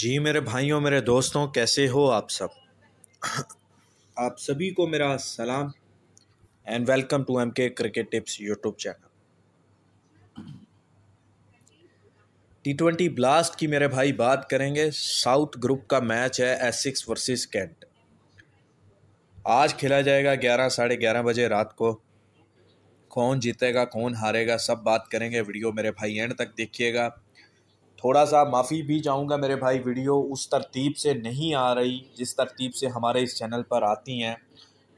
जी मेरे भाइयों मेरे दोस्तों कैसे हो आप सब आप सभी को मेरा सलाम and welcome to M K cricket tips YouTube channel T twenty blast की मेरे भाई बात करेंगे साउथ ग्रुप का मैच है एस सिक्स वर्सेज कैंट आज खेला जाएगा ग्यारह साढ़े ग्यारह बजे रात को कौन जीतेगा कौन हारेगा सब बात करेंगे वीडियो मेरे भाई एंड तक देखिएगा थोड़ा सा माफ़ी भी चाहूँगा मेरे भाई वीडियो उस तरतीब से नहीं आ रही जिस तरतीब से हमारे इस चैनल पर आती हैं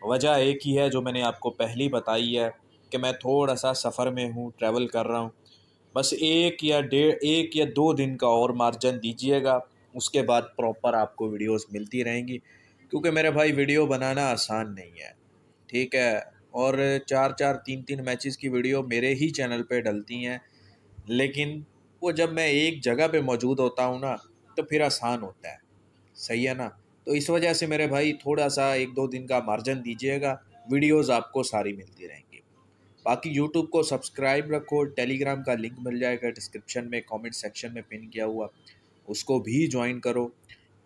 वजह एक ही है जो मैंने आपको पहली बताई है कि मैं थोड़ा सा सफ़र में हूँ ट्रैवल कर रहा हूँ बस एक या डेढ़ एक या दो दिन का और मार्जन दीजिएगा उसके बाद प्रॉपर आपको वीडियोस मिलती रहेंगी क्योंकि मेरे भाई वीडियो बनाना आसान नहीं है ठीक है और चार चार तीन तीन मैचेस की वीडियो मेरे ही चैनल पे डलती हैं लेकिन वो जब मैं एक जगह पे मौजूद होता हूँ ना तो फिर आसान होता है सही है ना तो इस वजह से मेरे भाई थोड़ा सा एक दो दिन का मार्जन दीजिएगा वीडियोस आपको सारी मिलती रहेंगी बाकी यूट्यूब को सब्सक्राइब रखो टेलीग्राम का लिंक मिल जाएगा डिस्क्रिप्शन में कमेंट सेक्शन में पिन किया हुआ उसको भी ज्वाइन करो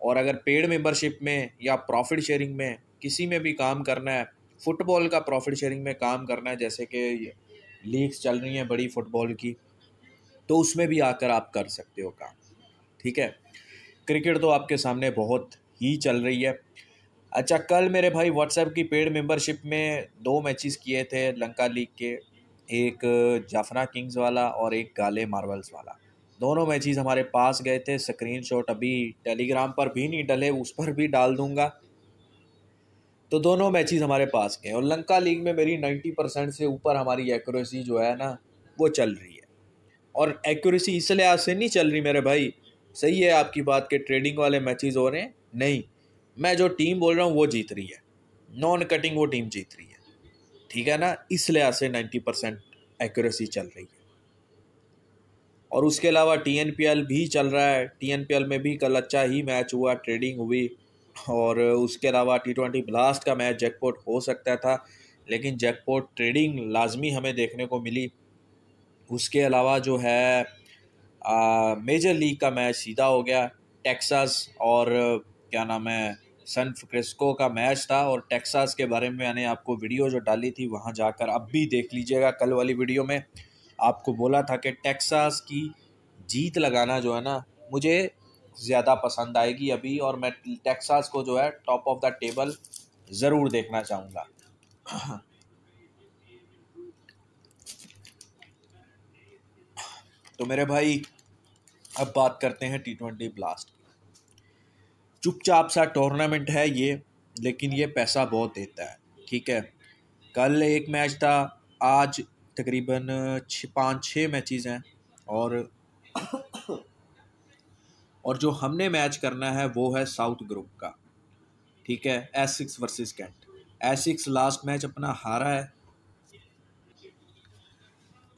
और अगर पेड मेंबरशिप में या प्रॉफिट शेयरिंग में किसी में भी काम करना है फुटबॉल का प्रॉफिट शेयरिंग में काम करना है जैसे कि लीग्स चल रही हैं बड़ी फुटबॉल की तो उसमें भी आकर आप कर सकते हो काम ठीक है क्रिकेट तो आपके सामने बहुत ही चल रही है अच्छा कल मेरे भाई व्हाट्सएप की पेड मेंबरशिप में दो मैचेस किए थे लंका लीग के एक जाफना किंग्स वाला और एक गाले मार्वल्स वाला दोनों मैचेस हमारे पास गए थे शॉट अभी टेलीग्राम पर भी नहीं डले उस पर भी डाल दूंगा तो दोनों मैचेस हमारे पास गए और लंका लीग में मेरी नाइन्टी परसेंट से ऊपर हमारी एक्यूरेसी जो है ना वो चल रही है और एक्यूरेसी इस लिहाज से नहीं चल रही मेरे भाई सही है आपकी बात के ट्रेडिंग वाले मैचेस हो रहे हैं नहीं मैं जो टीम बोल रहा हूँ वो जीत रही है नॉन कटिंग वो टीम जीत रही है ठीक है ना इस लिहाज से नाइन्टी परसेंट एक्यूरेसी चल रही है और उसके अलावा टी एन पी एल भी चल रहा है टी एन पी एल में भी कल अच्छा ही मैच हुआ ट्रेडिंग हुई और उसके अलावा टी ट्वेंटी ब्लास्ट का मैच जैकपोर्ट हो सकता था लेकिन जैकपोर्ट ट्रेडिंग लाजमी हमें देखने को मिली उसके अलावा जो है आ, मेजर लीग का मैच सीधा हो गया टेक्सास और क्या नाम है सन क्रिस्को का मैच था और टेक्सास के बारे में मैंने आपको वीडियो जो डाली थी वहाँ जाकर अब भी देख लीजिएगा कल वाली वीडियो में आपको बोला था कि टेक्सास की जीत लगाना जो है ना मुझे ज़्यादा पसंद आएगी अभी और मैं टेक्सास को जो है टॉप ऑफ द टेबल ज़रूर देखना चाहूँगा तो मेरे भाई अब बात करते हैं टी ट्वेंटी ब्लास्ट की चुपचाप सा टूर्नामेंट है ये लेकिन ये पैसा बहुत देता है ठीक है कल एक मैच था आज तकरीबन छ पाँच छः मैच हैं और और जो हमने मैच करना है वो है साउथ ग्रुप का ठीक है Essex versus Kent Essex last match अपना हारा है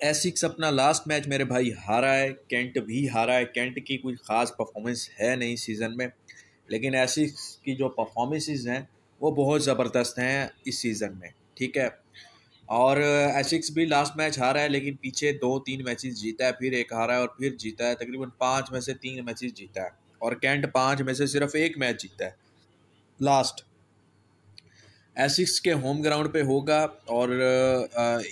एसिक्स अपना लास्ट मैच मेरे भाई हारा है कैंट भी हारा है कैंट की कोई ख़ास परफॉर्मेंस है नहीं सीज़न में लेकिन एसिक्स की जो परफॉर्मेंसेस हैं वो बहुत ज़बरदस्त हैं इस सीज़न में ठीक है और एसिक्स भी लास्ट मैच हारा है लेकिन पीछे दो तीन मैचेस जीता है फिर एक हारा है और फिर जीता है तकरीबन पाँच में से तीन मैचेस जीता है और कैंट पाँच में से सिर्फ एक मैच जीता है लास्ट एसिक्स के होम ग्राउंड पे होगा और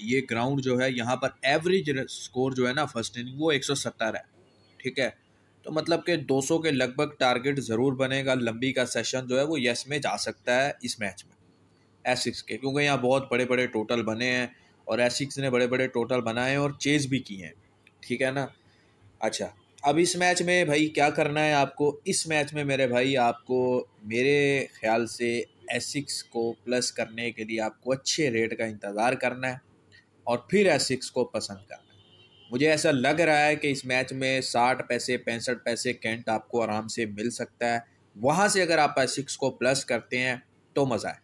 ये ग्राउंड जो है यहाँ पर एवरेज स्कोर जो है ना फर्स्ट इनिंग वो एक सौ सत्तर है ठीक है तो मतलब कि 200 के लगभग टारगेट ज़रूर बनेगा लंबी का सेशन जो है वो यस में जा सकता है इस मैच में एसिक्स के क्योंकि यहाँ बहुत बड़े बड़े टोटल बने हैं और एसिक्स ने बड़े बड़े टोटल बनाए हैं और चेज़ भी किए हैं ठीक है ना अच्छा अब इस मैच में भाई क्या करना है आपको इस मैच में मेरे भाई आपको मेरे ख्याल से एसिक्स को प्लस करने के लिए आपको अच्छे रेट का इंतज़ार करना है और फिर एसिक्स को पसंद करना है मुझे ऐसा लग रहा है कि इस मैच में साठ पैसे पैंसठ पैसे कैंट आपको आराम से मिल सकता है वहाँ से अगर आप एसिक्स को प्लस करते हैं तो मज़ा है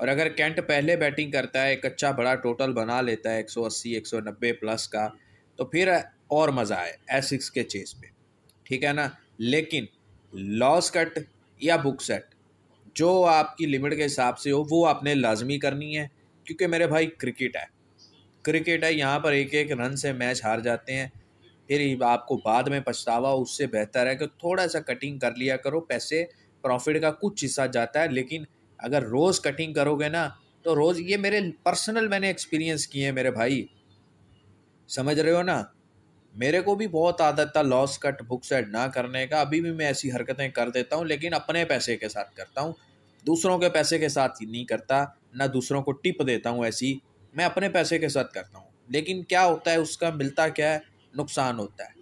और अगर कैंट पहले बैटिंग करता है एक अच्छा बड़ा टोटल बना लेता है 180 190 प्लस का तो फिर और मज़ा आए एसिक्स के चेस में ठीक है ना लेकिन लॉस कट या बुक सेट जो आपकी लिमिट के हिसाब से हो वो आपने लाजमी करनी है क्योंकि मेरे भाई क्रिकेट है क्रिकेट है यहाँ पर एक एक रन से मैच हार जाते हैं फिर आपको बाद में पछतावा उससे बेहतर है कि थोड़ा सा कटिंग कर लिया करो पैसे प्रॉफिट का कुछ हिस्सा जाता है लेकिन अगर रोज़ कटिंग करोगे ना तो रोज़ ये मेरे पर्सनल मैंने एक्सपीरियंस किए हैं मेरे भाई समझ रहे हो ना मेरे को भी बहुत आदत था लॉस कट बुक सेट ना करने का अभी भी मैं ऐसी हरकतें कर देता हूँ लेकिन अपने पैसे के साथ करता हूँ दूसरों के पैसे के साथ नहीं करता ना दूसरों को टिप देता हूँ ऐसी मैं अपने पैसे के साथ करता हूँ लेकिन क्या होता है उसका मिलता क्या है नुकसान होता है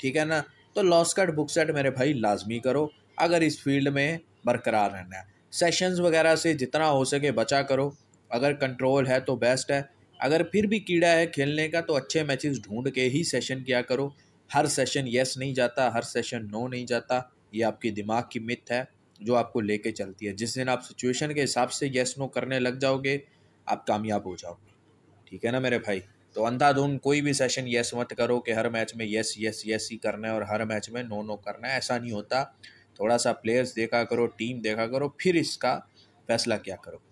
ठीक है ना तो लॉस कट बुक सेट मेरे भाई लाजमी करो अगर इस फील्ड में बरकरार रहना है सेशंस वगैरह से जितना हो सके बचा करो अगर कंट्रोल है तो बेस्ट है अगर फिर भी कीड़ा है खेलने का तो अच्छे मैचेस ढूंढ के ही सेशन किया करो हर सेशन यस नहीं जाता हर सेशन नो नहीं जाता ये आपकी दिमाग की मिथ है जो आपको लेके चलती है जिस दिन आप सिचुएशन के हिसाब से येस नो करने लग जाओगे आप कामयाब हो जाओगे ठीक है ना मेरे भाई तो अंधाधुन कोई भी सेशन येस मत करो कि हर मैच में येस येस येस ही करना है और हर मैच में नो नो करना है ऐसा नहीं होता थोड़ा सा प्लेयर्स देखा करो टीम देखा करो फिर इसका फैसला क्या करो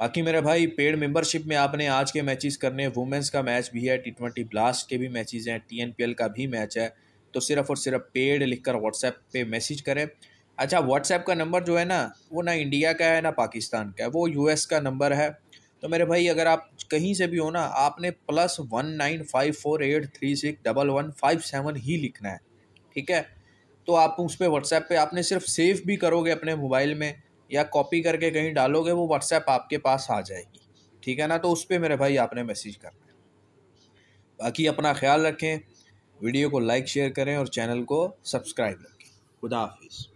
बाकी मेरे भाई पेड मेंबरशिप में आपने आज के मैचेस करने वुमेंस का मैच भी है टी ट्वेंटी ब्लास्ट के भी मैचेस हैं टी का भी मैच है तो सिर्फ और सिर्फ पेड लिखकर व्हाट्सएप पे मैसेज करें अच्छा व्हाट्सएप का नंबर जो है ना वो ना इंडिया का है ना पाकिस्तान का है वो यूएस का नंबर है तो मेरे भाई अगर आप कहीं से भी हो ना आपने plus one nine five four eight three six double one five seven ही लिखना है ठीक है तो आप उस पर व्हाट्सएप पे आपने सिर्फ सेव भी करोगे अपने मोबाइल में या कॉपी करके कहीं डालोगे वो व्हाट्सएप आपके पास आ जाएगी ठीक है ना तो उस पर मेरे भाई आपने मैसेज करना है बाकी अपना ख्याल रखें वीडियो को लाइक शेयर करें और चैनल को सब्सक्राइब रखें खुदा हाफिज़